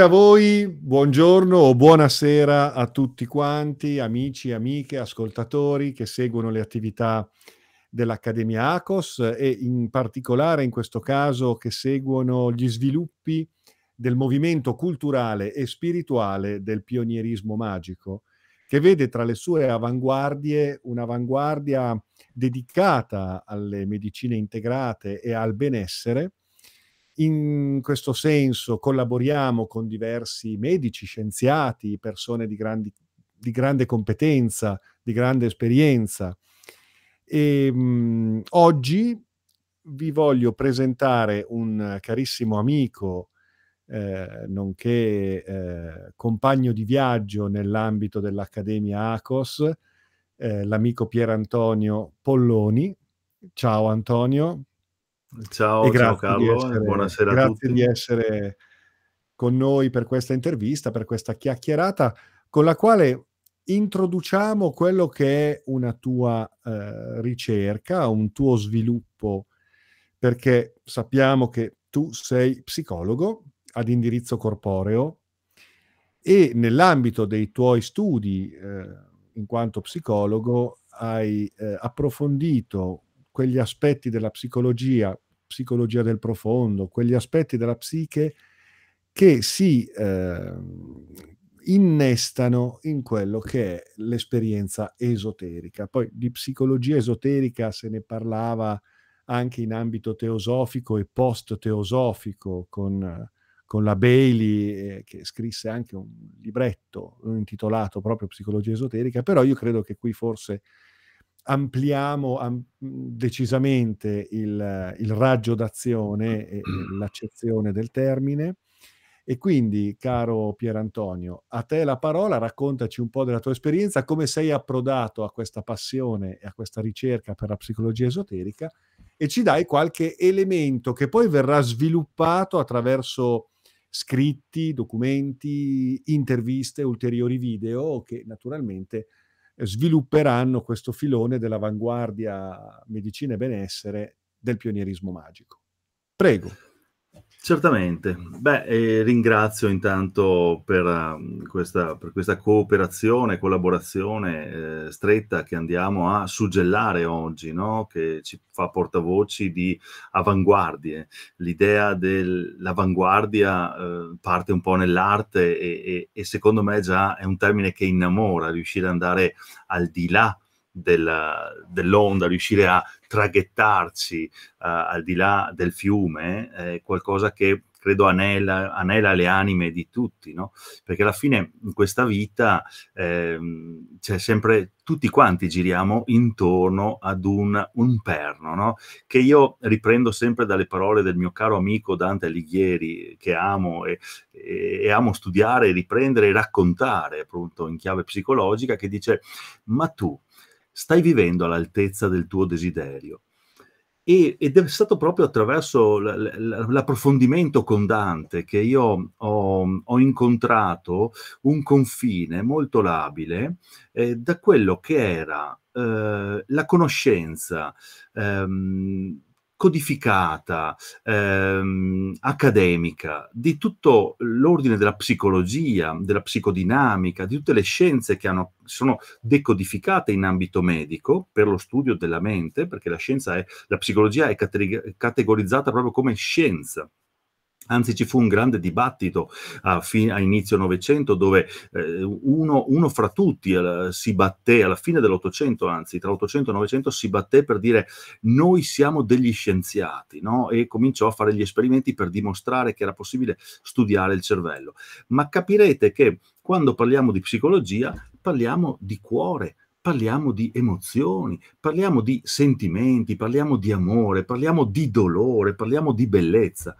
a voi, buongiorno o buonasera a tutti quanti, amici, amiche, ascoltatori che seguono le attività dell'Accademia ACOS e in particolare in questo caso che seguono gli sviluppi del movimento culturale e spirituale del pionierismo magico, che vede tra le sue avanguardie un'avanguardia dedicata alle medicine integrate e al benessere, in questo senso collaboriamo con diversi medici, scienziati, persone di, grandi, di grande competenza, di grande esperienza. E, ehm, mh, oggi vi voglio presentare un carissimo amico, eh, nonché eh, compagno di viaggio nell'ambito dell'Accademia ACOS, eh, l'amico Pier Antonio Polloni. Ciao Antonio. Ciao, ciao Carlo, essere, buonasera a tutti. Grazie di essere con noi per questa intervista, per questa chiacchierata con la quale introduciamo quello che è una tua eh, ricerca, un tuo sviluppo, perché sappiamo che tu sei psicologo ad indirizzo corporeo e nell'ambito dei tuoi studi eh, in quanto psicologo hai eh, approfondito quegli aspetti della psicologia psicologia del profondo, quegli aspetti della psiche che si eh, innestano in quello che è l'esperienza esoterica. Poi di psicologia esoterica se ne parlava anche in ambito teosofico e post-teosofico con, con la Bailey eh, che scrisse anche un libretto intitolato proprio Psicologia esoterica, però io credo che qui forse ampliamo am- decisamente il, il, raggio d'azione e, l'accezione del termine. E quindi, caro Pierantonio, a te la parola, raccontaci un po' della tua esperienza, come sei approdato a questa passione e a questa ricerca per la psicologia esoterica e ci dai qualche elemento che poi verrà sviluppato attraverso scritti, documenti, interviste, ulteriori video che naturalmente svilupperanno questo filone dell'avanguardia medicina e benessere del pionierismo magico. Prego. Certamente, beh, eh, ringrazio intanto per, uh, questa, per, questa, cooperazione, collaborazione eh, stretta che andiamo a suggellare oggi, no? che ci fa portavoci di avanguardie. L'idea dell'avanguardia eh, parte un po' nell'arte e, e, e secondo me già è un termine che innamora, riuscire ad andare al di là dell'onda, riuscire a traghettarsi eh, al di là del fiume è qualcosa che credo anela, anela le anime di tutti, no? perché alla fine in questa vita eh, c'è sempre, tutti quanti giriamo intorno ad un, un perno, no? che io riprendo sempre dalle parole del mio caro amico Dante Alighieri, che amo e, e, e amo studiare, riprendere e raccontare, appunto in chiave psicologica, che dice, ma tu stai vivendo all'altezza del tuo desiderio. E, ed è stato proprio attraverso l'approfondimento con Dante che io ho, ho incontrato un confine molto labile eh, da quello che era eh, la conoscenza ehm, codificata, ehm, accademica, di tutto l'ordine della psicologia, della psicodinamica, di tutte le scienze che hanno, sono decodificate in ambito medico per lo studio della mente, perché la, è, la psicologia è categorizzata proprio come scienza Anzi, ci fu un grande dibattito a, ah, fin, a inizio Novecento dove eh, uno, uno, fra tutti eh, si batté, alla fine dell'Ottocento, anzi, tra Ottocento e Novecento, si batté per dire noi siamo degli scienziati, no? E cominciò a fare gli esperimenti per dimostrare che era possibile studiare il cervello. Ma capirete che quando parliamo di psicologia, parliamo di cuore, parliamo di emozioni, parliamo di sentimenti, parliamo di amore, parliamo di dolore, parliamo di bellezza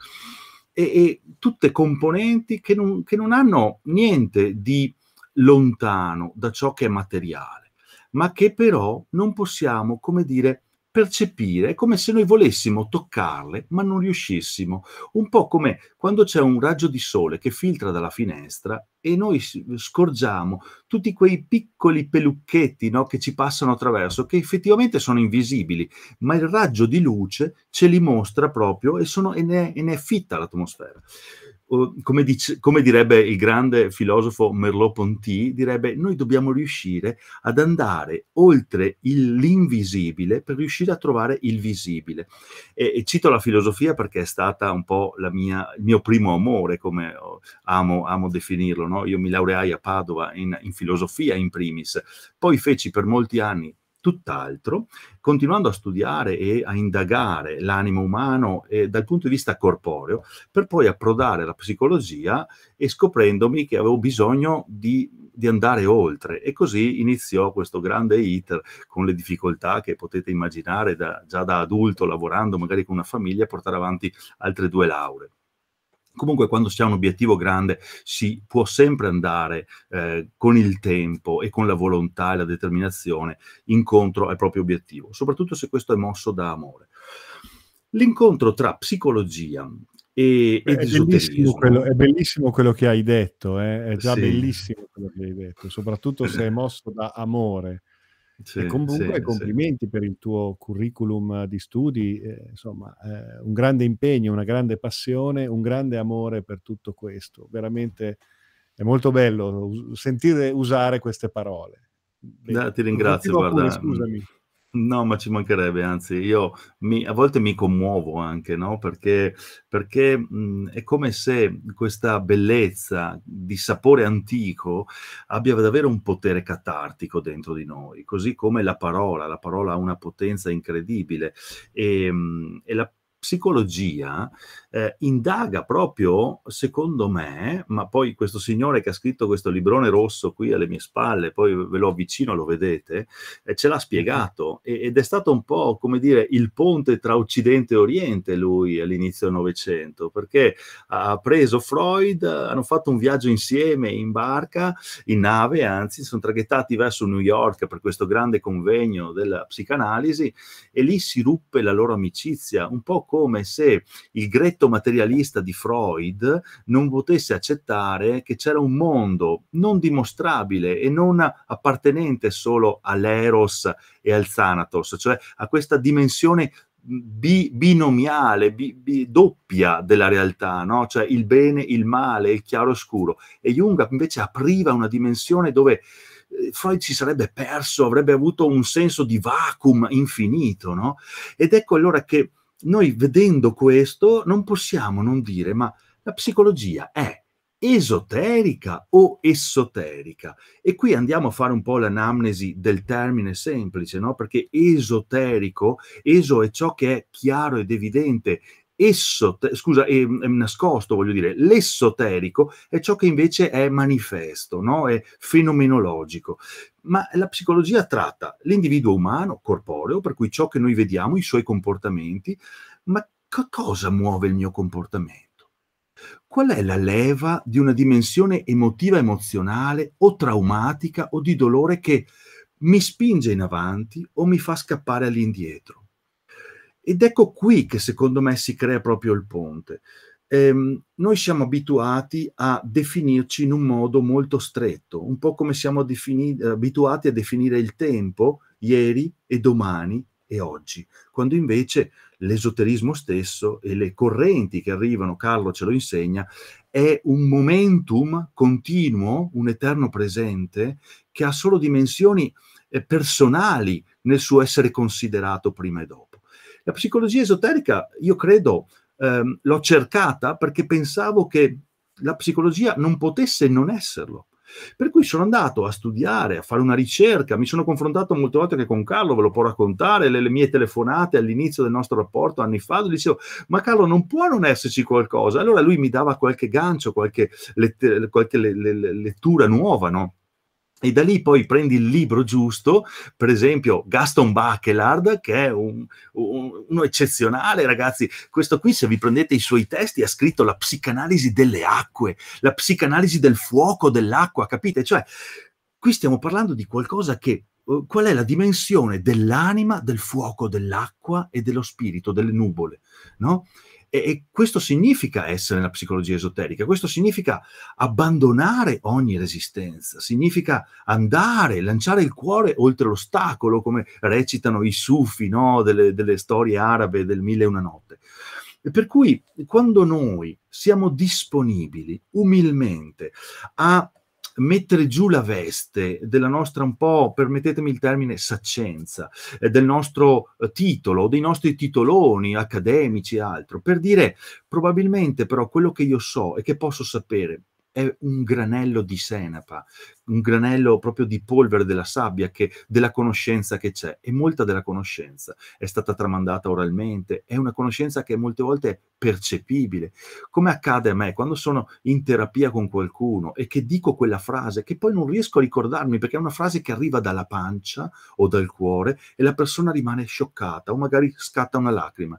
e, e tutte componenti che non, che non hanno niente di lontano da ciò che è materiale, ma che però non possiamo, come dire, percepire, come se noi volessimo toccarle ma non riuscissimo, un po' come quando c'è un raggio di sole che filtra dalla finestra e noi scorgiamo tutti quei piccoli pelucchetti no, che ci passano attraverso, che effettivamente sono invisibili, ma il raggio di luce ce li mostra proprio e, sono, e ne, è, e ne è fitta l'atmosfera come, dice, come, direbbe il grande filosofo Merleau-Ponty, direbbe noi dobbiamo riuscire ad andare oltre l'invisibile per riuscire a trovare il visibile. E, e, cito la filosofia perché è stata un po' mia, il mio primo amore, come amo, amo definirlo. No? Io mi laureai a Padova in, in filosofia in primis, poi feci per molti anni Tutt'altro, continuando a studiare e a indagare l'animo umano eh, dal punto di vista corporeo, per poi approdare alla psicologia e scoprendomi che avevo bisogno di, di andare oltre. E così iniziò questo grande iter con le difficoltà che potete immaginare da, già da adulto, lavorando magari con una famiglia, a portare avanti altre due lauree. Comunque quando si ha un obiettivo grande si può sempre andare eh, con il tempo e con la volontà e la determinazione incontro al proprio obiettivo, soprattutto se questo è mosso da amore. L'incontro tra psicologia e, Beh, è, bellissimo quello, è, bellissimo quello, che hai detto, eh? è già sì. bellissimo quello che hai detto, soprattutto se è mosso da amore sì, e comunque sì, complimenti sì. per il tuo curriculum di studi, eh, insomma, eh, un grande impegno, una grande passione, un grande amore per tutto questo. Veramente è molto bello sentire usare queste parole. No, ti ringrazio, guarda. Pure, mm, scusami. No, ma ci mancherebbe, anzi, io mi, a volte mi commuovo anche, no? Perché, perché mh, mhmm, è come se questa bellezza di sapore antico abbia davvero un potere catartico dentro di noi, così come la parola, la parola ha una potenza incredibile e, ehm, mh, e la psicologia eh, indaga proprio, secondo me, ma poi questo signore che ha scritto questo librone rosso qui alle mie spalle, poi ve lo avvicino, lo vedete, eh, ce l'ha spiegato e, ed è stato un po', come dire, il ponte tra Occidente e Oriente lui all'inizio del Novecento, perché ha preso Freud, hanno fatto un viaggio insieme in barca, in nave, anzi, sono traghettati verso New York per questo grande convegno della psicanalisi e lì si ruppe la loro amicizia, un po' come se il gretto materialista di Freud non potesse accettare che c'era un mondo non dimostrabile e non appartenente solo all'eros e al Thanatos, cioè a questa dimensione bi- binomiale, bi- bi- doppia della realtà, no? cioè il bene, il male, il chiaro e scuro. E Jung invece apriva una dimensione dove eh, Freud ci sarebbe perso, avrebbe avuto un senso di vacuum infinito. No? Ed ecco allora che noi vedendo questo non possiamo non dire, ma la psicologia è esoterica o esoterica? E qui andiamo a fare un po' l'anamnesi del termine semplice, no? Perché esoterico, eso è ciò che è chiaro ed evidente, Esso, scusa, è, ehm, è, ehm, nascosto, voglio dire, l'esoterico è ciò che invece è manifesto, no? è fenomenologico. Ma la psicologia tratta l'individuo umano, corporeo, per cui ciò che noi vediamo, i suoi comportamenti, ma co- cosa muove il mio comportamento? Qual è la leva di una dimensione emotiva, emozionale o traumatica o di dolore che mi spinge in avanti o mi fa scappare all'indietro? Ed ecco qui che secondo me si crea proprio il ponte. Ehm, noi siamo abituati a definirci in un modo molto stretto, un po' come siamo defini- abituati a definire il tempo ieri e domani e oggi, quando invece l'esoterismo stesso e le correnti che arrivano, Carlo ce lo insegna, è un momentum continuo, un eterno presente, che ha solo dimensioni eh, personali nel suo essere considerato prima e dopo. La psicologia esoterica, io credo, ehm, l'ho cercata perché pensavo che la psicologia non potesse non esserlo. Per cui sono andato a studiare, a fare una ricerca, mi sono confrontato molte volte anche con Carlo, ve lo può raccontare, le, le mie telefonate all'inizio del nostro rapporto anni fa, gli dicevo, ma Carlo non può non esserci qualcosa. Allora lui mi dava qualche gancio, qualche, let, qualche le, le, lettura nuova, no? e da lì poi prendi il libro giusto, per esempio Gaston Bachelard, che è un, un, uno eccezionale, ragazzi. Questo qui, se vi prendete i suoi testi, ha scritto la psicanalisi delle acque, la psicanalisi del fuoco, dell'acqua, capite? Cioè, qui stiamo parlando di qualcosa che eh, qual è la dimensione dell'anima, del fuoco, dell'acqua e dello spirito, delle nuvole, no? E, e questo significa essere nella psicologia esoterica, questo significa abbandonare ogni resistenza, significa andare, lanciare il cuore oltre l'ostacolo, come recitano i sufi no? delle, delle storie arabe del Mille e una notte. Per cui quando noi siamo disponibili umilmente a mettere giù la veste della nostra un po', permettetemi il termine, saccenza, eh, del nostro eh, titolo, dei nostri titoloni accademici e altro, per dire probabilmente però quello che io so e che posso sapere è un granello di senapa, un granello proprio di polvere della sabbia, che, della conoscenza che c'è. E molta della conoscenza è stata tramandata oralmente, è una conoscenza che molte volte è percepibile. Come accade a me quando sono in terapia con qualcuno e che dico quella frase che poi non riesco a ricordarmi perché è una frase che arriva dalla pancia o dal cuore e la persona rimane scioccata o magari scatta una lacrima.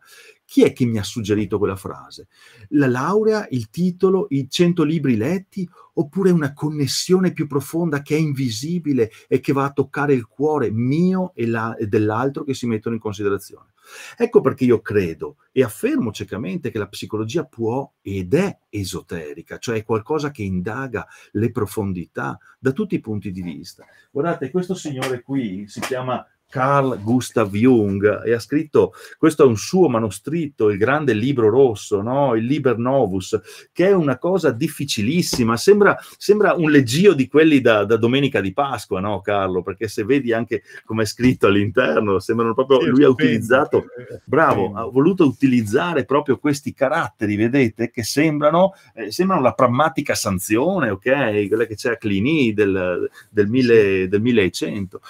Chi è che mi ha suggerito quella frase? La laurea, il titolo, i cento libri letti oppure una connessione più profonda che è invisibile e che va a toccare il cuore mio e, la, e dell'altro che si mettono in considerazione? Ecco perché io credo e affermo ciecamente che la psicologia può ed è esoterica, cioè è qualcosa che indaga le profondità da tutti i punti di vista. Guardate, questo signore qui si chiama Carl Gustav Jung e ha scritto, questo è un suo manoscritto, il grande libro rosso, no? il Liber Novus, che è una cosa difficilissima, sembra, sembra un leggio di quelli da, da, domenica di Pasqua, no Carlo? Perché se vedi anche come è scritto all'interno, sembrano proprio, sì, lui ha utilizzato, bravo, ha voluto utilizzare proprio questi caratteri, vedete, che sembrano, eh, sembrano la pragmatica sanzione, ok? Quella che c'è a Clini del, del, mille, del 1100.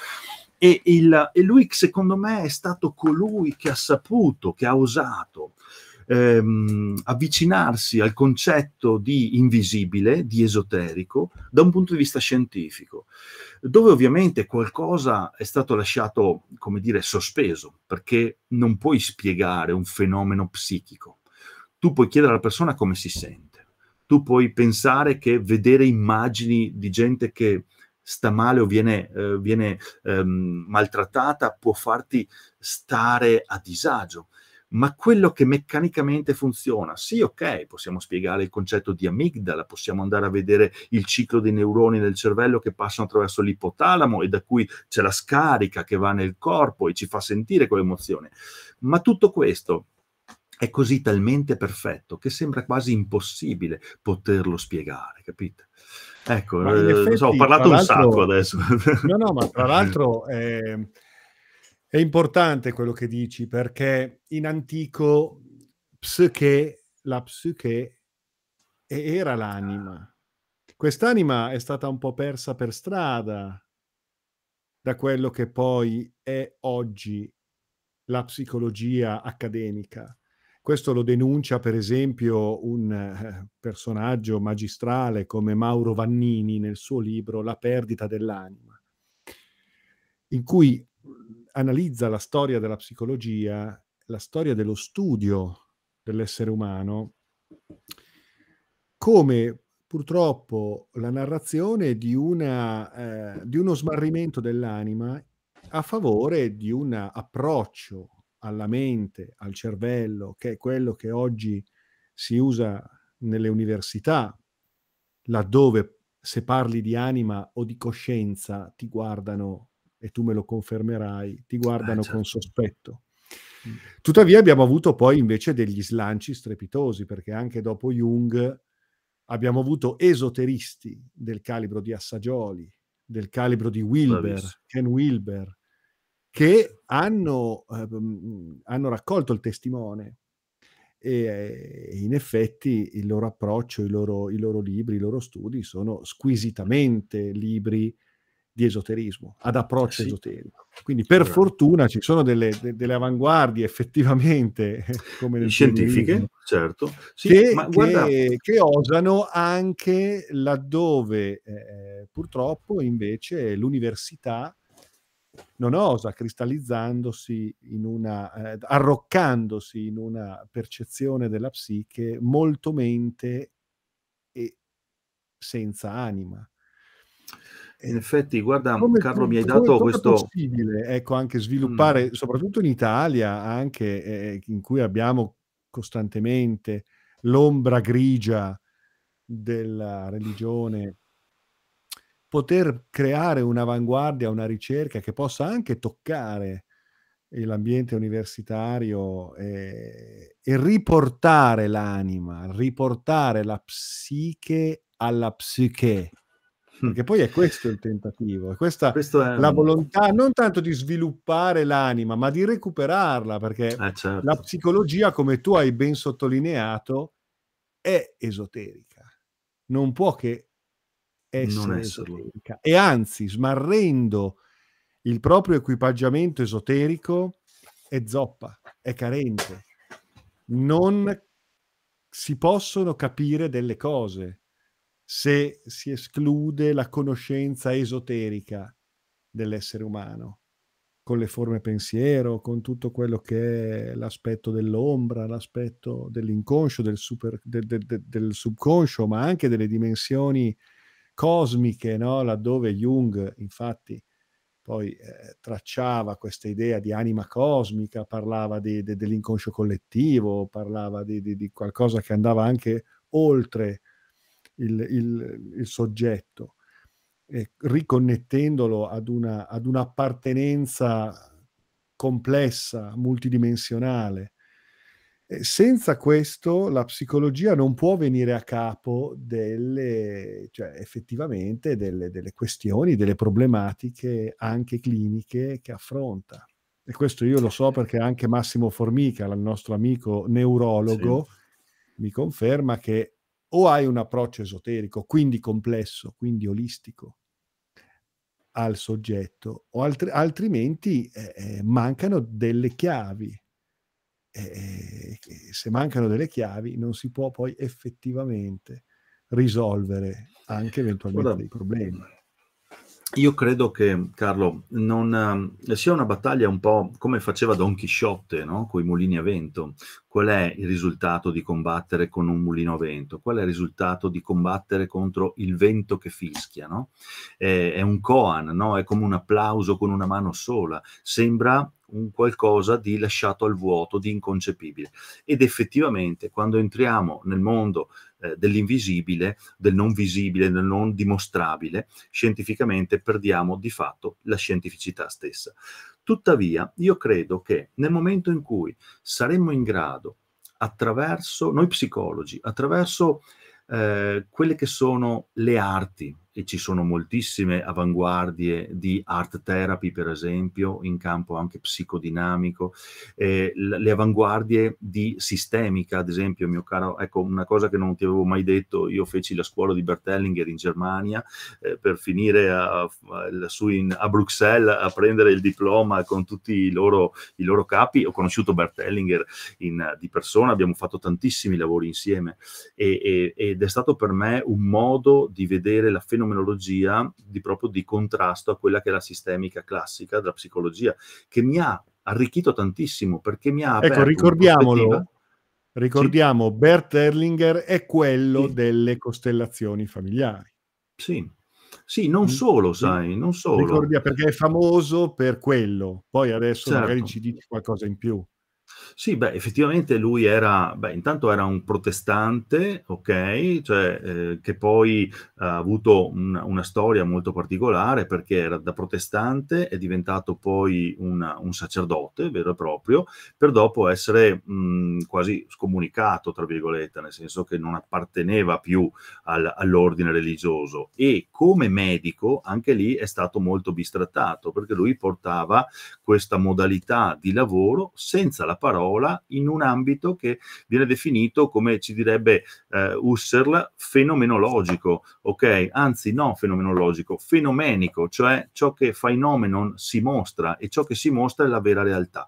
E, il, e lui, secondo me, è stato colui che ha saputo, che ha osato Ehm, avvicinarsi al concetto di invisibile, di esoterico, da un punto di vista scientifico, dove ovviamente qualcosa è stato lasciato, come dire, sospeso, perché non puoi spiegare un fenomeno psichico. Tu puoi chiedere alla persona come si sente, tu puoi pensare che vedere immagini di gente che sta male o viene, eh, viene ehm, maltrattata può farti stare a disagio. Ma quello che meccanicamente funziona, sì, ok, possiamo spiegare il concetto di amigdala, possiamo andare a vedere il ciclo dei neuroni nel cervello che passano attraverso l'ipotalamo e da cui c'è la scarica che va nel corpo e ci fa sentire quell'emozione. Ma tutto questo è così talmente perfetto che sembra quasi impossibile poterlo spiegare, capite? Ecco, effetti, eh, so, ho parlato un sacco adesso. No, no, ma tra l'altro eh, è importante quello che dici perché in antico psiche, la psiche era l'anima. Quest'anima è stata un po' persa per strada da quello che poi è oggi la psicologia accademica. Questo lo denuncia per esempio un eh, personaggio magistrale come Mauro Vannini nel suo libro La perdita dell'anima, in cui mm, analizza la storia della psicologia, la storia dello studio dell'essere umano, come purtroppo la narrazione di, una, eh, di uno smarrimento dell'anima a favore di un approccio alla mente, al cervello, che è quello che oggi si usa nelle università, laddove se parli di anima o di coscienza ti guardano, e tu me lo confermerai, ti guardano ah, certo. con sospetto. Mm. Tuttavia abbiamo avuto poi invece degli slanci strepitosi, perché anche dopo Jung abbiamo avuto esoteristi del calibro di Assagioli, del calibro di Wilber, Ken Wilber, che hanno, ehm, hanno raccolto il testimone e eh, in effetti il loro approccio, i loro, i loro, libri, i loro studi sono squisitamente libri di esoterismo, ad approccio sì. esoterico. Quindi per allora. fortuna ci sono delle, de, delle avanguardie effettivamente come scientifiche, turismo, certo, sì, che, che, che, osano anche laddove eh, purtroppo invece l'università non osa, cristallizzandosi in una, eh, arroccandosi in una percezione della psiche molto mente e senza anima. In effetti, guarda, come, Carlo, mi hai dato come, come questo... È possibile, ecco, anche sviluppare, mm. soprattutto in Italia, anche eh, in cui abbiamo costantemente l'ombra grigia della religione poter creare un'avanguardia, una ricerca che possa anche toccare l'ambiente universitario e, eh, e riportare l'anima, riportare la psiche alla psiche hm. perché poi è questo il tentativo, è questa è la volontà non tanto di sviluppare l'anima, ma di recuperarla, perché eh, certo. la psicologia, come tu hai ben sottolineato, è esoterica, non può che essere esotterica. E anzi, smarrendo il proprio equipaggiamento esoterico, è zoppa, è carente. Non si possono capire delle cose se si esclude la conoscenza esoterica dell'essere umano, con le forme pensiero, con tutto quello che è l'aspetto dell'ombra, l'aspetto dell'inconscio, del, super, del, del, del subconscio, ma anche delle dimensioni cosmiche, no? laddove Jung infatti poi eh, tracciava questa idea di anima cosmica, parlava di, de, dell'inconscio collettivo, parlava di, di, di, qualcosa che andava anche oltre il, il, il soggetto, eh, riconnettendolo ad, una, ad un'appartenenza complessa, multidimensionale senza questo la psicologia non può venire a capo delle, cioè, effettivamente delle, delle, questioni, delle problematiche anche cliniche che affronta. E questo io lo so certo. perché anche Massimo Formica, il nostro amico neurologo, sì. mi conferma che o hai un approccio esoterico, quindi complesso, quindi olistico al soggetto, o altri, altrimenti eh, eh mancano delle chiavi eh, e, se mancano delle chiavi non si può poi effettivamente risolvere anche eventualmente Guarda, dei problemi io credo che, Carlo, non, eh, sia una battaglia un po' come faceva Don Chisciotte, no? con i mulini a vento. Qual è il risultato di combattere con un mulino a vento? Qual è il risultato di combattere contro il vento che fischia? No? Eh, è un koan, no? è come un applauso con una mano sola. Sembra un qualcosa di lasciato al vuoto, di inconcepibile. Ed effettivamente, quando entriamo nel mondo eh, dell'invisibile, del non visibile, del non dimostrabile, scientificamente perdiamo di fatto la scientificità stessa. Tuttavia, io credo che nel momento in cui saremmo in grado, attraverso noi psicologi, attraverso eh, quelle che sono le arti, e ci sono moltissime avanguardie di art therapy, per esempio, in campo anche psicodinamico, eh, le avanguardie di sistemica, ad esempio, mio caro, ecco una cosa che non ti avevo mai detto, io feci la scuola di Bertellinger in Germania eh, per finire a, a, su in, a Bruxelles a prendere il diploma con tutti i loro, i loro capi, ho conosciuto Bertellinger in, di persona, abbiamo fatto tantissimi lavori insieme e, e, ed è stato per me un modo di vedere la fenomenologia fenomenologia di, proprio di contrasto a quella che è la sistemica classica della psicologia, che mi ha arricchito tantissimo perché mi ha ecco, aperto Ecco, ricordiamolo. Ricordiamo, sì. Bert Erlinger è quello sì. delle costellazioni familiari. Sì. Sì, non mm. solo, sai, non solo. Ricordia perché è famoso per quello. Poi adesso certo. magari ci dici qualcosa in più. Sì, beh, effettivamente lui era, beh, intanto era un protestante, ok, cioè eh, che poi ha avuto una, una, storia molto particolare perché era da protestante, è diventato poi una, un sacerdote vero e proprio, per dopo essere mh, mm, quasi scomunicato, tra virgolette, nel senso che non apparteneva più al, all'ordine religioso e come medico anche lì è stato molto bistrattato perché lui portava questa modalità di lavoro senza la parola in un ambito che viene definito, come ci direbbe eh, Husserl, fenomenologico, ok? Anzi, non fenomenologico, fenomenico, cioè ciò che phenomenon si mostra e ciò che si mostra è la vera realtà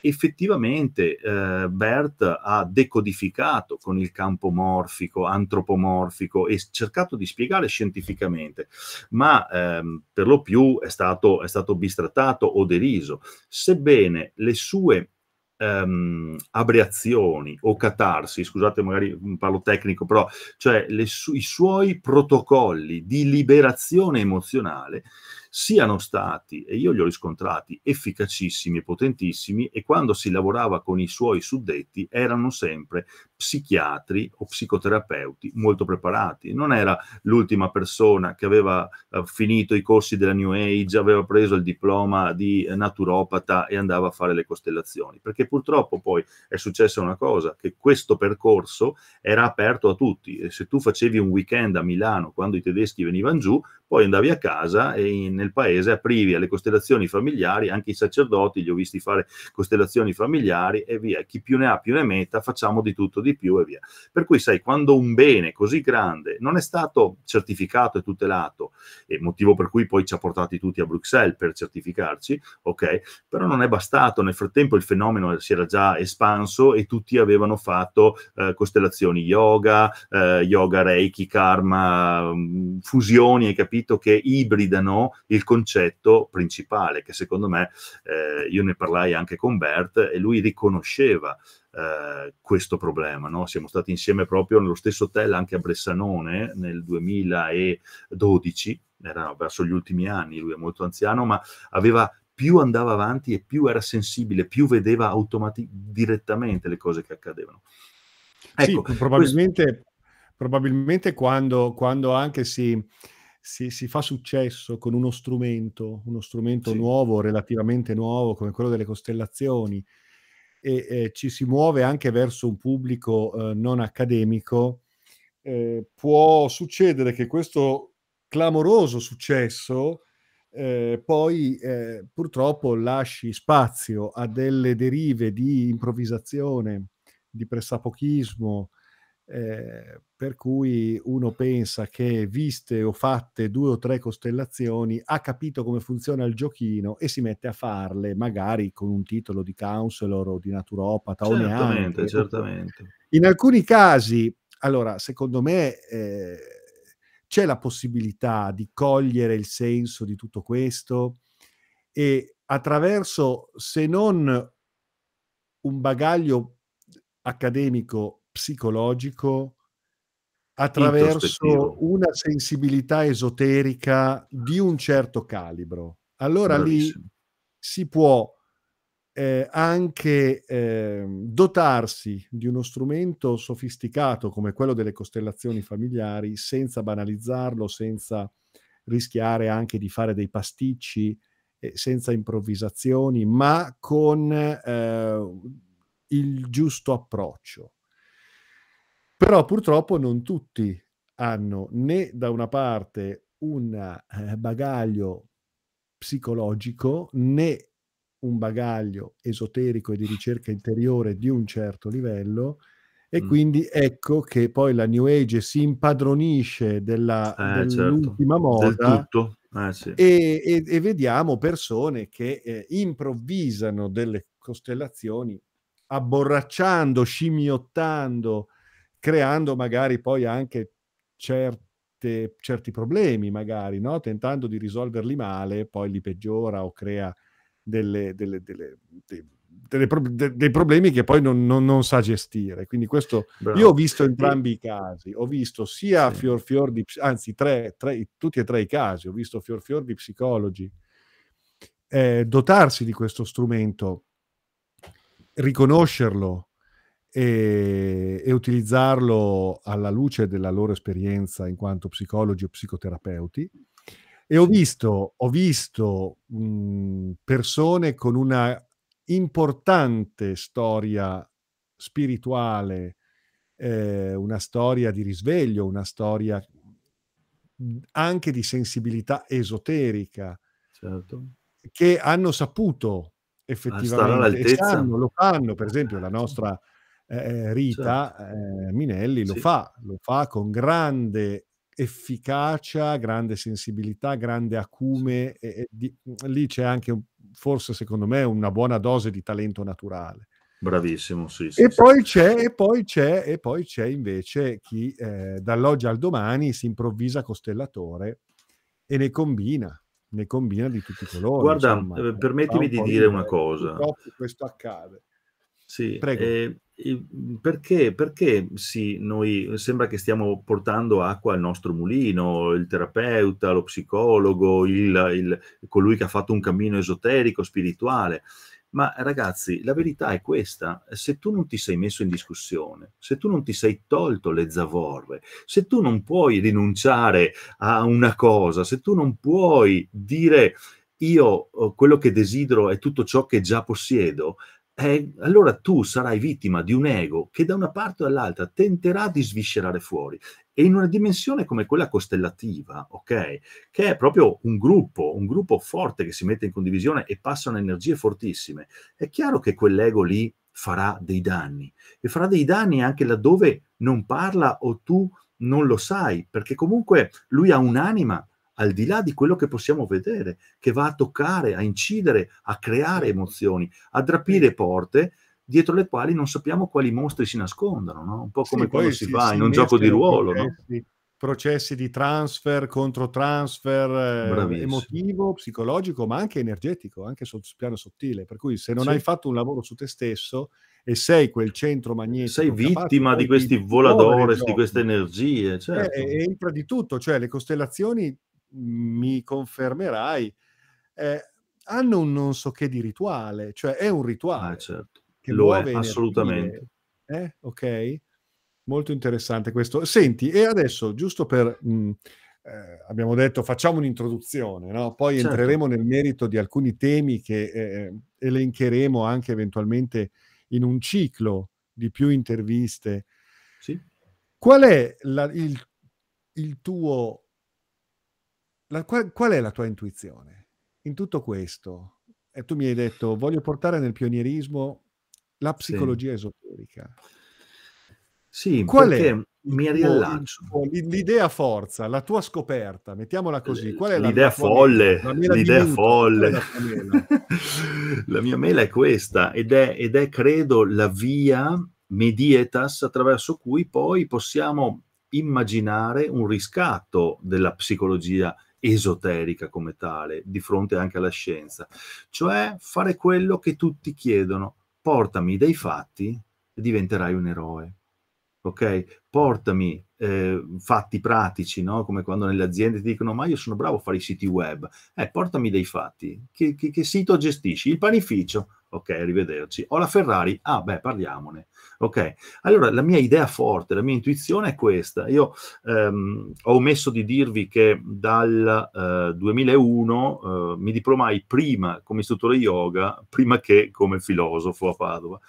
effettivamente eh, Bert ha decodificato con il campo morfico, antropomorfico e cercato di spiegare scientificamente, ma ehm, per lo più è stato, è stato bistrattato o deriso, sebbene le sue ehm, abreazioni o catarsi, scusate magari parlo tecnico, però cioè su i suoi protocolli di liberazione emozionale siano stati, e io li ho riscontrati, efficacissimi e potentissimi e quando si lavorava con i suoi suddetti erano sempre psichiatri o psicoterapeuti molto preparati. Non era l'ultima persona che aveva eh, finito i corsi della New Age, aveva preso il diploma di naturopata e andava a fare le costellazioni, perché purtroppo poi è successa una cosa, che questo percorso era aperto a tutti e se tu facevi un weekend a Milano quando i tedeschi venivano giù, poi andavi a casa e nel paese aprivi alle costellazioni familiari, anche i sacerdoti li ho visti fare costellazioni familiari e via, chi più ne ha più ne metta, facciamo di tutto di più e via. Per cui, sai, quando un bene così grande non è stato certificato e tutelato, e motivo per cui poi ci ha portati tutti a Bruxelles per certificarci, ok, però non è bastato, nel frattempo il fenomeno si era già espanso e tutti avevano fatto eh, costellazioni yoga, eh, yoga reiki, karma, mm, fusioni, hai capito, che ibridano il concetto principale, che secondo me, eh, io ne parlai anche con Bert, e lui riconosceva eh, questo problema. No? Siamo stati insieme proprio nello stesso hotel anche a Bressanone nel 2012, era verso gli ultimi anni, lui è molto anziano, ma aveva più andava avanti e più era sensibile, più vedeva automati- direttamente le cose che accadevano. Ecco, sì, probabilmente, questo... probabilmente quando, quando, anche si, si, si, fa successo con uno strumento, uno strumento sì. nuovo, relativamente nuovo, come quello delle costellazioni, e eh, ci si muove anche verso un pubblico eh, non accademico, eh, può succedere che questo clamoroso successo eh, poi eh, purtroppo lasci spazio a delle derive di improvvisazione, di pressapochismo, eh, per cui uno pensa che viste o fatte due o tre costellazioni ha capito come funziona il giochino e si mette a farle magari con un titolo di counselor o di naturopata certamente, o certamente. in alcuni casi allora secondo me eh, c'è la possibilità di cogliere il senso di tutto questo e attraverso se non un bagaglio accademico psicologico attraverso una sensibilità esoterica di un certo calibro. Allora Bravissimo. lì si può eh, anche eh, dotarsi di uno strumento sofisticato come quello delle costellazioni familiari senza banalizzarlo, senza rischiare anche di fare dei pasticci, eh, senza improvvisazioni, ma con eh, il giusto approccio. Però purtroppo non tutti hanno né da una parte un eh, bagaglio psicologico né un bagaglio esoterico e di ricerca interiore di un certo livello e mm. quindi ecco che poi la New Age si impadronisce della, eh, certo. dell'ultima certo. moda Del eh, sì. e, e, e, vediamo persone che eh, improvvisano delle costellazioni abborracciando, scimmiottando creando magari poi anche certe, certi problemi, magari, no? tentando di risolverli male, poi li peggiora o crea delle, delle, delle, dei, dei, problemi che poi non, non, non sa gestire. Quindi questo, Bravo. io ho visto entrambi i casi, ho visto sia sì. fior fior di, anzi tre, tre, tutti e tre i casi, ho visto fior fior di psicologi eh, dotarsi di questo strumento, riconoscerlo, e, e, utilizzarlo alla luce della loro esperienza in quanto psicologi o psicoterapeuti. E ho visto, ho visto mh, mhmm, persone con una importante storia spirituale, eh, una storia di risveglio, una storia mhmm, anche di sensibilità esoterica, certo. che hanno saputo effettivamente, sanno, lo fanno, per esempio la certo. nostra eh, eh, Rita certo. eh, Minelli lo sì. fa, lo fa con grande efficacia, grande sensibilità, grande acume sì. e, e di, mhmm, lì c'è anche forse secondo me una buona dose di talento naturale. Bravissimo, sì. sì e, Poi c'è, e, poi c'è, e poi c'è invece chi eh, dall'oggi al domani si improvvisa costellatore e ne combina ne combina di tutti i colori. Guarda, insomma, eh, eh, permettimi di dire una cosa. Purtroppo questo accade. Sì, Prego. Eh, Mhmm, perché, perché sì, noi sembra che stiamo portando acqua al nostro mulino, il terapeuta, lo psicologo, il, il, colui che ha fatto un cammino esoterico, spirituale. Ma ragazzi, la verità è questa, se tu non ti sei messo in discussione, se tu non ti sei tolto le zavorre, se tu non puoi rinunciare a una cosa, se tu non puoi dire io quello che desidero è tutto ciò che già possiedo, eh, allora tu sarai vittima di un ego che da una parte o dall'altra tenterà di sviscerare fuori. E in una dimensione come quella costellativa, ok? Che è proprio un gruppo, un gruppo forte che si mette in condivisione e passano energie fortissime, è chiaro che quell'ego lì farà dei danni. E farà dei danni anche laddove non parla o tu non lo sai, perché comunque lui ha un'anima al di là di quello che possiamo vedere, che va a toccare, a incidere, a creare emozioni, a drapire porte dietro le quali non sappiamo quali mostri si nascondano, no? un po' come sì, quando si, si fa si in un gioco di ruolo. Processi, no? processi di transfer, contro transfer eh, emotivo, psicologico, ma anche energetico, anche sul piano sottile. Per cui se non sì. hai fatto un lavoro su te stesso e sei quel centro magnetico... Sei vittima di questi voladores, di queste energie. Eh, certo. Eh, entra di tutto, cioè le costellazioni mi confermerai, eh, hanno un non so che di rituale, cioè è un rituale. Ah, certo. Lo è, assolutamente. Eh? Ok? Molto interessante questo. Senti, e adesso, giusto per... Mh, mm, eh, abbiamo detto facciamo un'introduzione, no? poi certo. entreremo nel merito di alcuni temi che eh, eh, elencheremo anche eventualmente in un ciclo di più interviste. Sì. Qual è la, il, il tuo la, qual, qual, è la tua intuizione in tutto questo? E tu mi hai detto, voglio portare nel pionierismo la psicologia sì. esoterica. Sì, qual è? Mi riallaccio. L'idea forza, la tua scoperta, mettiamola così. Eh, qual è l'idea la folle, la l'idea minuto, folle. La, la, mia mela è questa ed è, ed è, credo, la via medietas attraverso cui poi possiamo immaginare un riscatto della psicologia esoterica esoterica come tale, di fronte anche alla scienza, cioè fare quello che tutti chiedono, portami dei fatti e diventerai un eroe. Ok? Portami eh, fatti pratici, no? come quando nelle aziende ti dicono ma io sono bravo a fare i siti web, eh, portami dei fatti, che, che, che sito gestisci? Il panificio, ok, arrivederci. O la Ferrari, ah beh, parliamone. Ok, allora la mia idea forte, la mia intuizione è questa. Io ehm, ho omesso di dirvi che dal eh, 2001 eh, mi diplomai prima come istruttore yoga, prima che come filosofo a Padova.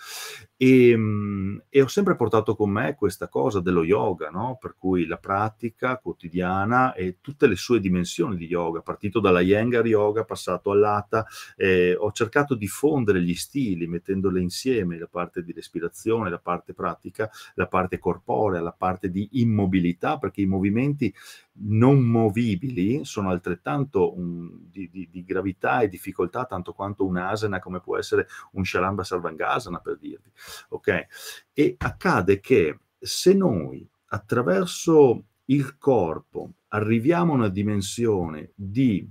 E, ehm, e, ho sempre portato con me questa cosa dello yoga, no? per cui la pratica quotidiana e tutte le sue dimensioni di yoga, partito dalla Yengar Yoga, passato all'Ata, eh, ho cercato di fondere gli stili mettendole insieme, la parte di respirazione, la la parte pratica, la parte corporea, la parte di immobilità, perché i movimenti non movibili sono altrettanto um, di, di, di, gravità e difficoltà, tanto quanto asana, come può essere un shalamba sarvangasana, per dirvi. Ok? E accade che se noi attraverso il corpo arriviamo a una dimensione di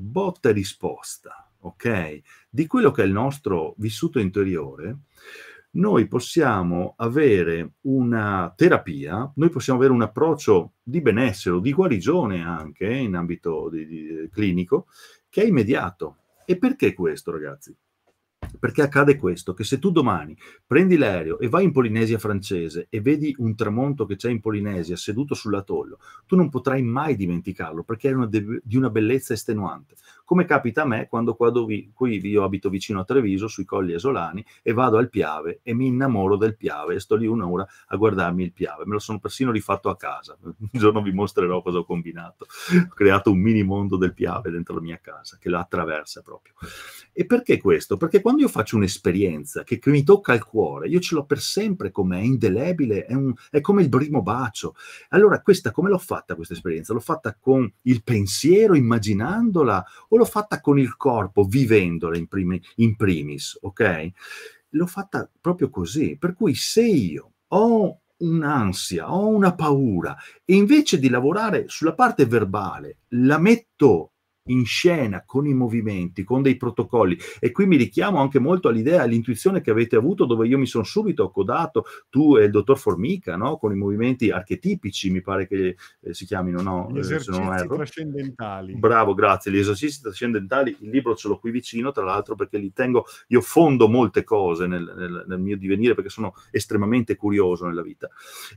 botta e risposta, ok? Di quello che è il nostro vissuto interiore, noi possiamo avere una terapia, noi possiamo avere un approccio di benessere, di guarigione anche in ambito di, di, clinico, che è immediato. E perché questo, ragazzi? Perché accade questo, che se tu domani prendi l'aereo e vai in Polinesia francese e vedi un tramonto che c'è in Polinesia seduto sull'atollo, tu non potrai mai dimenticarlo perché è una de- di una bellezza estenuante come capita a me quando vi, qui io abito vicino a Treviso, sui colli esolani, e vado al Piave e mi innamoro del Piave e sto lì un'ora a guardarmi il Piave. Me lo sono persino rifatto a casa. Un giorno vi mostrerò cosa ho combinato. Ho creato un mini mondo del Piave dentro la mia casa, che la attraversa proprio. E perché questo? Perché quando io faccio un'esperienza che, che mi tocca il cuore, io ce l'ho per sempre con me, è indelebile, è, un, è come il primo bacio. Allora, questa come l'ho fatta questa esperienza? L'ho fatta con il pensiero, immaginandola, o l'ho fatta con il corpo, vivendola in, primi, in primis, ok? L'ho fatta proprio così. Per cui se io ho un'ansia, ho una paura e invece di lavorare sulla parte verbale la metto in scena, con i movimenti, con dei protocolli. E qui mi richiamo anche molto all'idea, all'intuizione che avete avuto, dove io mi sono subito accodato, tu e il dottor Formica, no? con i movimenti archetipici, mi pare che eh, si chiamino, no? Gli eh, esercizi eh, trascendentali. Bravo, grazie. Gli esercizi trascendentali, il libro ce l'ho qui vicino, tra l'altro, perché li tengo, io fondo molte cose nel, nel, nel mio divenire, perché sono estremamente curioso nella vita.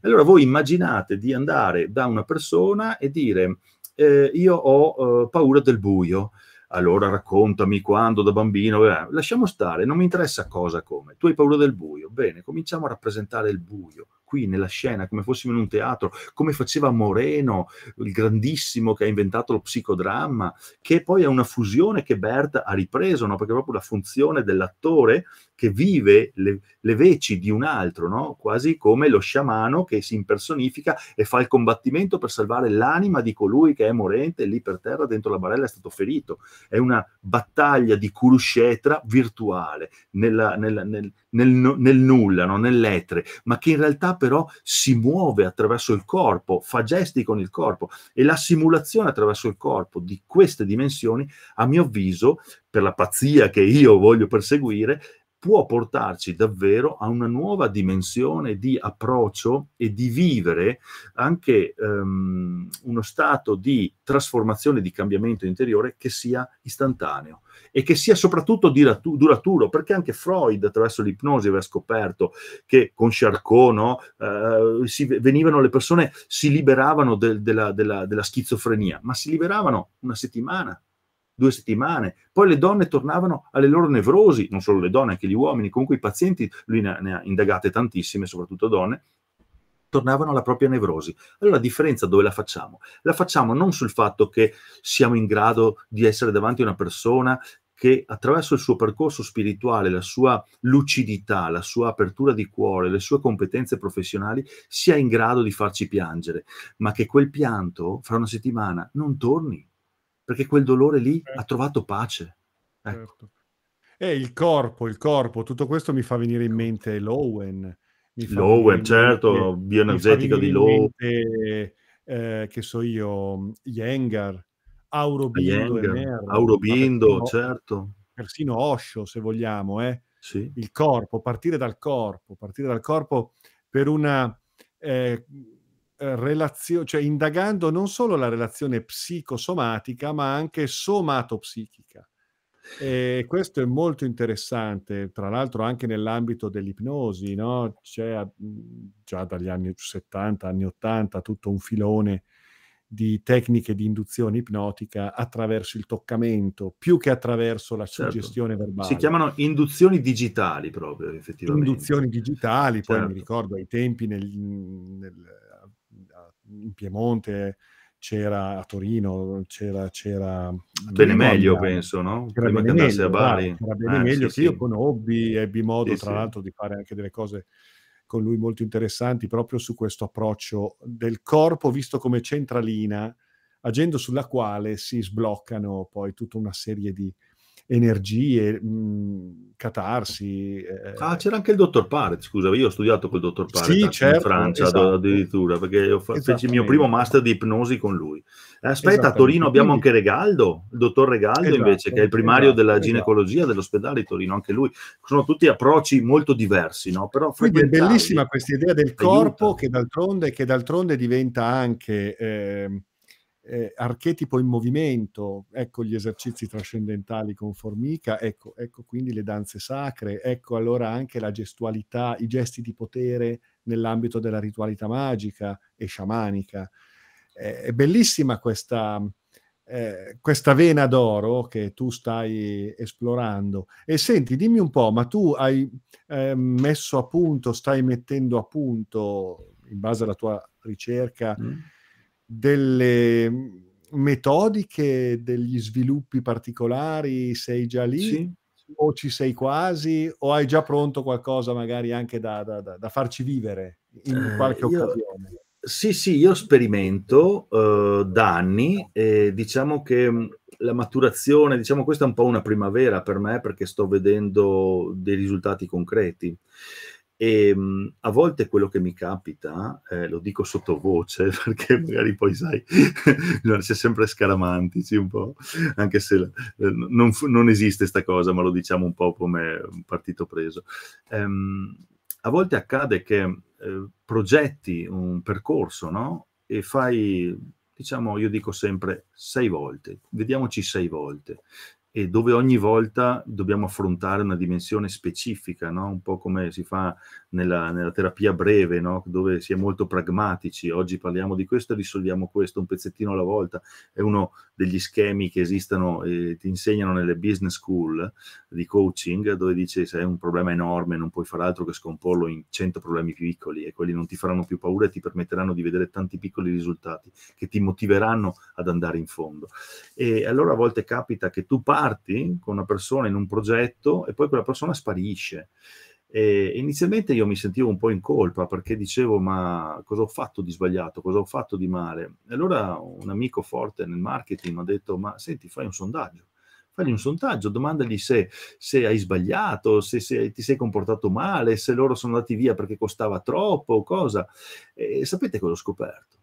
Allora voi immaginate di andare da una persona e dire eh, io ho eh, paura del buio. Allora raccontami quando da bambino. Eh, lasciamo stare, non mi interessa cosa come. Tu hai paura del buio. Bene, cominciamo a rappresentare il buio qui nella scena, come fossimo in un teatro, come faceva Moreno, il grandissimo che ha inventato lo psicodramma, che poi è una fusione che Bert ha ripreso, no? perché proprio la funzione dell'attore che vive le, le veci di un altro, no? quasi come lo sciamano che si impersonifica e fa il combattimento per salvare l'anima di colui che è morente lì per terra dentro la barella è stato ferito. È una battaglia di Kurukshetra virtuale, nella, nella, nel, nel, nel, nulla, no? nell'etere, ma che in realtà però si muove attraverso il corpo, fa gesti con il corpo e la simulazione attraverso il corpo di queste dimensioni, a mio avviso, per la pazzia che io voglio perseguire, può portarci davvero a una nuova dimensione di approccio e di vivere anche um, uno stato di trasformazione, di cambiamento interiore che sia istantaneo e che sia soprattutto duraturo, perché anche Freud attraverso l'ipnosi aveva scoperto che con Charcot no, eh, venivano le persone, si liberavano del, della, della, della schizofrenia, ma si liberavano una settimana, due settimane. Poi le donne tornavano alle loro nevrosi, non solo le donne, anche gli uomini, comunque i pazienti, lui ne ha, ne ha indagate tantissime, soprattutto donne, tornavano alla propria nevrosi. Allora la differenza dove la facciamo? La facciamo non sul fatto che siamo in grado di essere davanti a una persona che attraverso il suo percorso spirituale, la sua lucidità, la sua apertura di cuore, le sue competenze professionali, sia in grado di farci piangere, ma che quel pianto fra una settimana non torni perché quel dolore lì eh. ha trovato pace. Ecco. Certo. E il corpo, il corpo, tutto questo mi fa venire in mente l'Owen. L'Owen, certo, bioenergetico di Lowen. eh, che so io, Jengar, Aurobindo, ah, Aurobindo certo. Persino Osho, se vogliamo, eh. sì. il corpo, partire dal corpo, partire dal corpo per una... Eh, eh, relazione, cioè indagando non solo la relazione psicosomatica, ma anche somatopsichica. E eh, questo è molto interessante, tra l'altro anche nell'ambito dell'ipnosi, no? c'è mhmm, già dagli anni 70, anni 80 tutto un filone di tecniche di induzione ipnotica attraverso il toccamento, più che attraverso la certo. suggestione verbale. Si chiamano induzioni digitali proprio, effettivamente. Induzioni digitali, certo. poi mi certo. ricordo ai tempi nel, nel in Piemonte, c'era a Torino, c'era... c'era Bene meglio, penso, no? C'era Prima che andasse a Bari. C'era bene eh, meglio sì, che sì. io conobbi, ebbi modo, sì, tra l'altro, di fare anche delle cose con lui molto interessanti proprio su questo approccio del corpo visto come centralina, agendo sulla quale si sbloccano poi tutta una serie di, energie, mh, mhmm, catarsi. Eh. Ah, c'era anche il dottor Paret, scusa, io ho studiato col dottor Paret sì, certo, in Francia esatto. addirittura, perché ho feci il mio primo master di ipnosi con lui. Eh, aspetta, a Torino abbiamo anche Regaldo, il dottor Regaldo esatto, invece, che è il esatto, primario esatto, della esatto. ginecologia dell'ospedale di Torino, anche lui. Sono tutti approcci molto diversi, no? Però Quindi è bellissima questa idea del corpo che d'altronde, che d'altronde diventa anche... Eh, eh, archetipo in movimento, ecco gli esercizi trascendentali con formica, ecco, ecco quindi le danze sacre, ecco allora anche la gestualità, i gesti di potere nell'ambito della ritualità magica e sciamanica. Eh, è bellissima questa, eh, questa vena d'oro che tu stai esplorando. E senti, dimmi un po', ma tu hai eh, messo a punto, stai mettendo a punto, in base alla tua ricerca, mm delle metodiche, degli sviluppi particolari? Sei già lì? Sì. O ci sei quasi? O hai già pronto qualcosa magari anche da, da, da farci vivere in eh, qualche eh, io, occasione? Sì, sì, io sperimento eh, da anni e diciamo che mm, la maturazione, diciamo questa è un po' una primavera per me perché sto vedendo dei risultati concreti. E ehm, a volte quello che mi capita, eh, lo dico sottovoce perché mm. magari poi sai, bisogna essere sempre scaramantici un po', anche se eh, non, non, esiste questa cosa, ma lo diciamo un po' come un partito preso. Ehm, a volte accade che eh, progetti un percorso, no? E fai, diciamo, io dico sempre sei volte, vediamoci sei volte e dove ogni volta dobbiamo affrontare una dimensione specifica, no? un po' come si fa nella, nella terapia breve, no? dove si è molto pragmatici, oggi parliamo di questo e risolviamo questo un pezzettino alla volta, è uno degli schemi che esistono e ti insegnano nelle business school di coaching, dove dice se hai un problema enorme non puoi fare altro che scomporlo in 100 problemi piccoli e quelli non ti faranno più paura e ti permetteranno di vedere tanti piccoli risultati che ti motiveranno ad andare in fondo. E allora a volte capita che tu parli parti con una persona in un progetto e poi quella persona sparisce. E inizialmente io mi sentivo un po' in colpa perché dicevo ma cosa ho fatto di sbagliato, cosa ho fatto di male? E allora un amico forte nel marketing mi ha detto ma senti fai un sondaggio, fagli un sondaggio, domandagli se, se hai sbagliato, se, se, ti sei comportato male, se loro sono andati via perché costava troppo o cosa. E sapete cosa ho scoperto?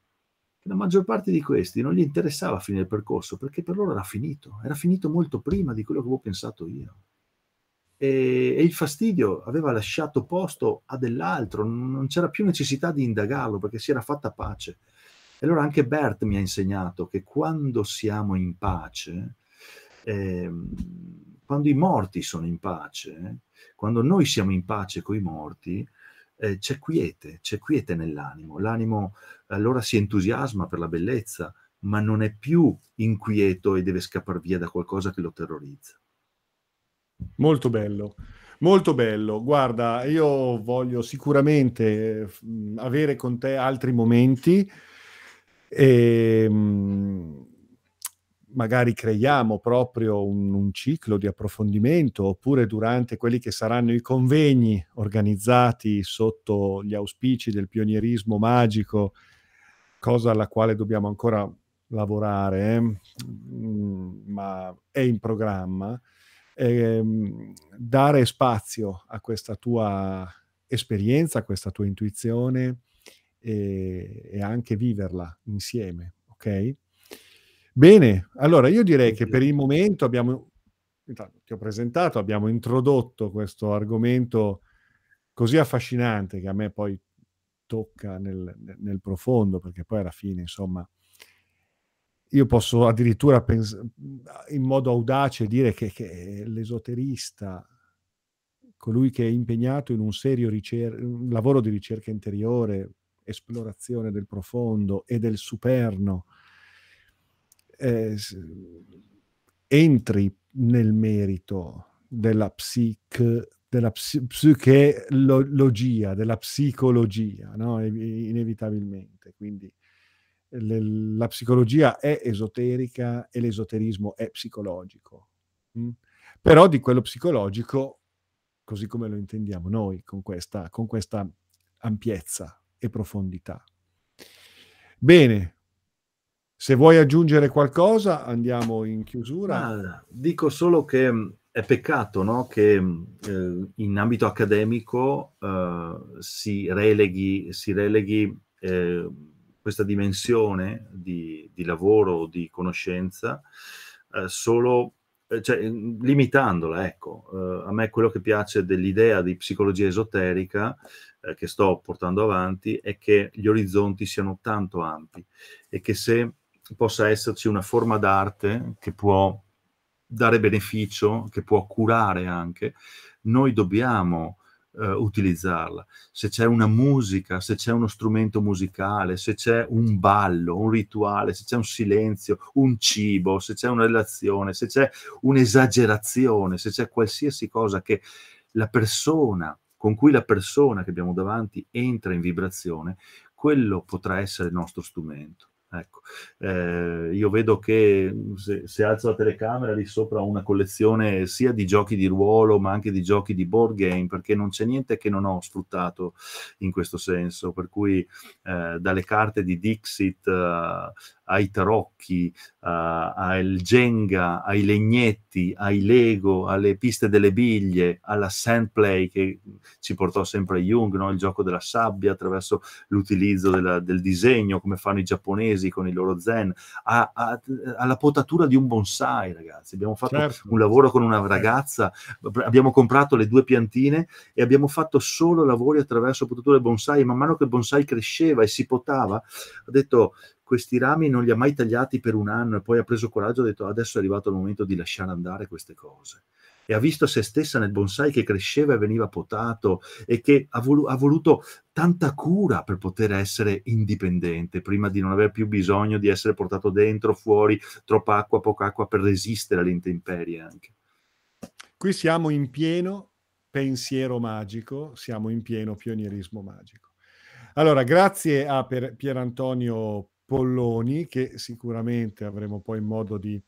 la maggior parte di questi non gli interessava finire il percorso perché per loro era finito, era finito molto prima di quello che avevo pensato io. E, e il fastidio aveva lasciato posto a dell'altro, non c'era più necessità di indagarlo perché si era fatta pace. E allora anche Bert mi ha insegnato che quando siamo in pace, eh, quando i morti sono in pace, quando noi siamo in pace con i morti, eh, c'è quiete, c'è quiete nell'animo. L'animo allora si entusiasma per la bellezza, ma non è più inquieto e deve scappare via da qualcosa che lo terrorizza. Molto bello. Molto bello, guarda, io voglio sicuramente eh, avere con te altri momenti. E, ehm, magari creiamo proprio un, un, ciclo di approfondimento oppure durante quelli che saranno i convegni organizzati sotto gli auspici del pionierismo magico, cosa alla quale dobbiamo ancora lavorare, eh, mm, ma è in programma, eh, dare spazio a questa tua esperienza, a questa tua intuizione e, e anche viverla insieme, ok? Bene, allora io direi che per il momento abbiamo, intanto, ti ho presentato, abbiamo introdotto questo argomento così affascinante che a me poi tocca nel, nel profondo, perché poi alla fine, insomma, io posso addirittura pens- in modo audace dire che, che l'esoterista, colui che è impegnato in un serio ricer- un lavoro di ricerca interiore, esplorazione del profondo e del superno, eh, entri nel merito della psiche della psichologia, della psicologia, no? inevitabilmente. Quindi le, la psicologia è esoterica e l'esoterismo è psicologico. Mm? Però di quello psicologico, così come lo intendiamo noi, con questa, con questa ampiezza e profondità. Bene, se vuoi aggiungere qualcosa, andiamo in chiusura. Ah, dico solo che è peccato no? che eh, in ambito accademico eh, si releghi, si releghi eh, questa dimensione di, di, lavoro, di conoscenza, eh, solo eh, cioè, limitandola. Ecco. Eh, a me quello che piace dell'idea di psicologia esoterica che sto portando avanti è che gli orizzonti siano tanto ampi e che se possa esserci una forma d'arte che può dare beneficio, che può curare anche, noi dobbiamo eh, utilizzarla. Se c'è una musica, se c'è uno strumento musicale, se c'è un ballo, un rituale, se c'è un silenzio, un cibo, se c'è una relazione, se c'è un'esagerazione, se c'è qualsiasi cosa che la persona con cui la persona che abbiamo davanti entra in vibrazione, quello potrà essere il nostro strumento. Ecco. Eh, io vedo che mm, se, se, alzo la telecamera lì sopra ho una collezione sia di giochi di ruolo ma anche di giochi di board game perché non c'è niente che non ho sfruttato in questo senso per cui eh, dalle carte di Dixit uh, ai tarocchi uh, al Jenga ai legnetti ai Lego alle piste delle biglie alla sand play che ci portò sempre Jung no? il gioco della sabbia attraverso l'utilizzo del disegno come fanno i giapponesi cinesi con i loro zen, a, a, alla potatura di un bonsai, ragazzi. Abbiamo fatto certo. un lavoro con una ragazza, abbiamo comprato le due piantine e abbiamo fatto solo lavori attraverso potatura e bonsai. man mano che il bonsai cresceva e si potava, ha detto questi rami non li ha mai tagliati per un anno e poi ha preso coraggio e ha detto adesso è arrivato il momento di lasciare andare queste cose e ha visto se stessa nel bonsai che cresceva e veniva potato e che ha, volu- ha voluto tanta cura per poter essere indipendente, prima di non aver più bisogno di essere portato dentro, fuori, troppa acqua, poca acqua per resistere alle intemperie anche. Qui siamo in pieno pensiero magico, siamo in pieno pionierismo magico. Allora, grazie a Pier Antonio Polloni, che sicuramente avremo poi modo di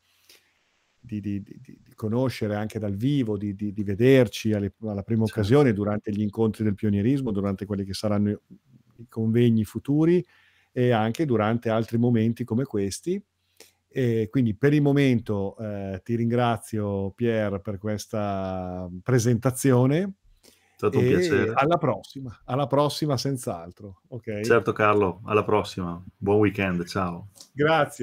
di, di, di, conoscere anche dal vivo, di, vederci alle, alla prima certo. occasione durante gli incontri del pionierismo, durante quelli che saranno i convegni futuri e anche durante altri momenti come questi. E quindi per il momento eh, ti ringrazio Pier per questa presentazione. È stato un piacere. Alla prossima, alla prossima senz'altro. Okay? Certo Carlo, alla prossima. Buon weekend, ciao. Grazie.